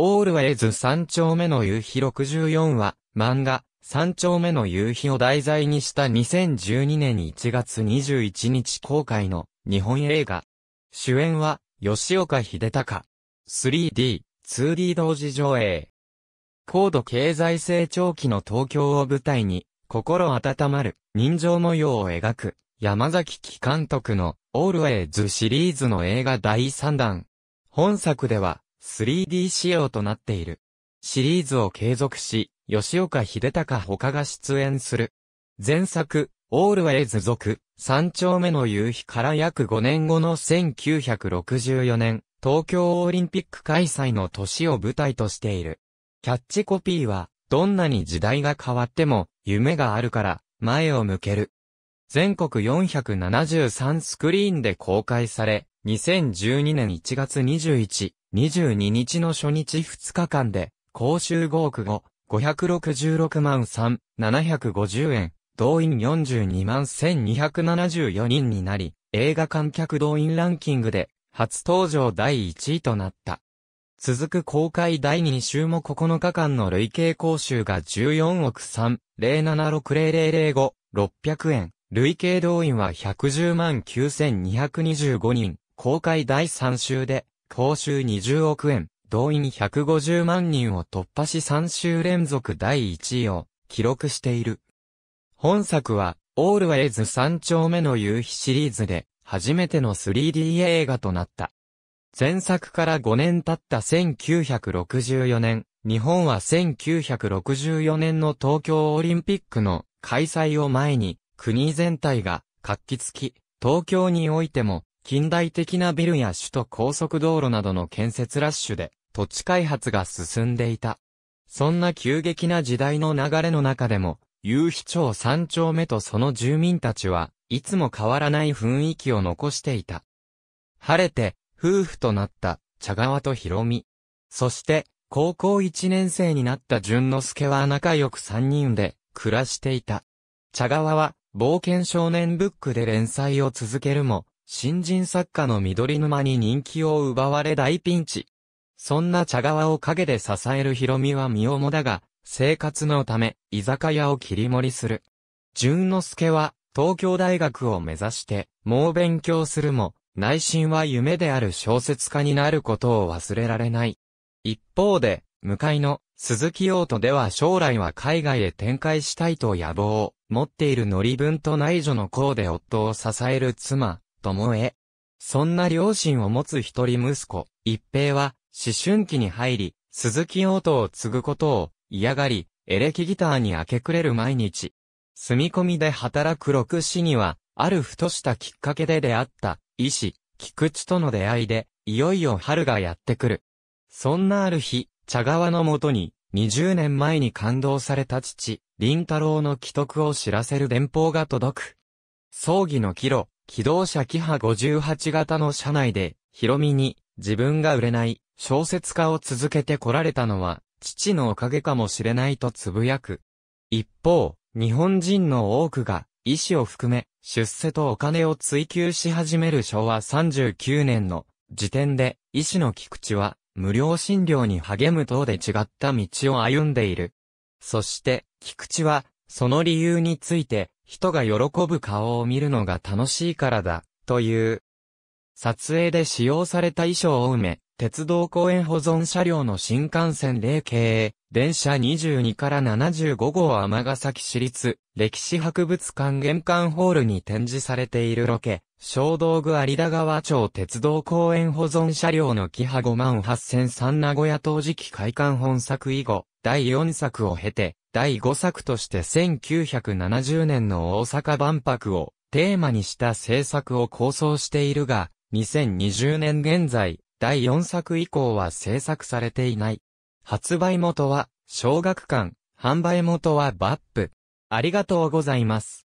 オールウェイズ三丁目の夕日64話、漫画、三丁目の夕日を題材にした2012年1月21日公開の日本映画。主演は、吉岡秀隆。3D、2D 同時上映。高度経済成長期の東京を舞台に、心温まる人情模様を描く、山崎貴監督の、オールウェイズシリーズの映画第3弾。本作では、3D 仕様となっている。シリーズを継続し、吉岡秀隆他が出演する。前作、オールウェイズ族、三丁目の夕日から約5年後の1964年、東京オリンピック開催の年を舞台としている。キャッチコピーは、どんなに時代が変わっても、夢があるから、前を向ける。全国473スクリーンで公開され、2012年1月21、22日の初日2日間で、公衆5億5、566万3、750円、動員42万1274人になり、映画観客動員ランキングで、初登場第1位となった。続く公開第2週も9日間の累計講習が14億3076005、600円。累計動員は110万9225人。公開第3週で、報酬20億円、動員150万人を突破し3週連続第1位を記録している。本作は、オールウェイズ3丁目の夕日シリーズで、初めての 3D 映画となった。前作から5年経った1964年、日本は1964年の東京オリンピックの開催を前に、国全体が活気つき、東京においても近代的なビルや首都高速道路などの建設ラッシュで土地開発が進んでいた。そんな急激な時代の流れの中でも、夕日町三丁目とその住民たちはいつも変わらない雰囲気を残していた。晴れて夫婦となった茶川とひろみ。そして高校一年生になった淳之介は仲良く三人で暮らしていた。茶川は冒険少年ブックで連載を続けるも新人作家の緑沼に人気を奪われ大ピンチ。そんな茶川を陰で支えるヒロミは身をもだが、生活のため、居酒屋を切り盛りする。淳之助は、東京大学を目指して、猛勉強するも、内心は夢である小説家になることを忘れられない。一方で、向かいの、鈴木陽とでは将来は海外へ展開したいと野望を持っているのり文と内助の功で夫を支える妻、ともえ。そんな両親を持つ一人息子、一平は、思春期に入り、鈴木音を継ぐことを嫌がり、エレキギターに明け暮れる毎日。住み込みで働く六死には、あるふとしたきっかけで出会った、医師、菊池との出会いで、いよいよ春がやってくる。そんなある日、茶川のもとに、20年前に感動された父、林太郎の既得を知らせる電報が届く。葬儀の帰路、機動車キハ58型の車内で、ヒロミに自分が売れない小説家を続けて来られたのは、父のおかげかもしれないとつぶやく。一方、日本人の多くが、医師を含め、出世とお金を追求し始める昭和39年の時点で、医師の菊池は、無料診療に励む等で違った道を歩んでいる。そして、菊池は、その理由について、人が喜ぶ顔を見るのが楽しいからだ、という。撮影で使用された衣装を埋め、鉄道公園保存車両の新幹線0系、電車22から75号ヶ崎市立、歴史博物館玄関ホールに展示されているロケ、小道具有田川町鉄道公園保存車両のキハ5万8003名古屋当時期開館本作以後、第4作を経て、第5作として1970年の大阪万博をテーマにした制作を構想しているが、2020年現在、第4作以降は制作されていない。発売元は、小学館、販売元はバップ。ありがとうございます。